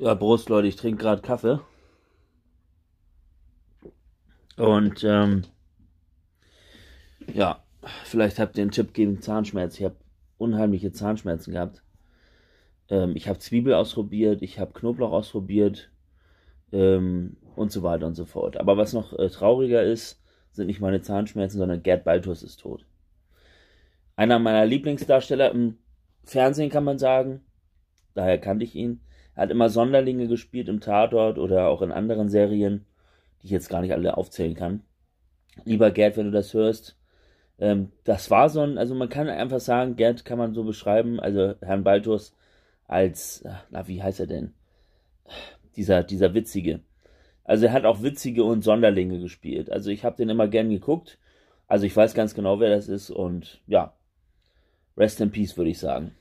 Ja, Brust, Leute, ich trinke gerade Kaffee. Und ähm, ja, vielleicht habt ihr einen Tipp gegen Zahnschmerz. Ich habe unheimliche Zahnschmerzen gehabt. Ähm, ich habe Zwiebel ausprobiert, ich habe Knoblauch ausprobiert ähm, und so weiter und so fort. Aber was noch äh, trauriger ist, sind nicht meine Zahnschmerzen, sondern Gerd Baltus ist tot. Einer meiner Lieblingsdarsteller im Fernsehen kann man sagen. Daher kannte ich ihn. Er hat immer Sonderlinge gespielt im Tatort oder auch in anderen Serien, die ich jetzt gar nicht alle aufzählen kann. Lieber Gerd, wenn du das hörst, ähm, das war so ein, also man kann einfach sagen, Gerd kann man so beschreiben, also Herrn Balthus als, ah, na, wie heißt er denn? Dieser, dieser Witzige. Also er hat auch Witzige und Sonderlinge gespielt. Also ich habe den immer gern geguckt. Also ich weiß ganz genau, wer das ist und ja, Rest in Peace würde ich sagen.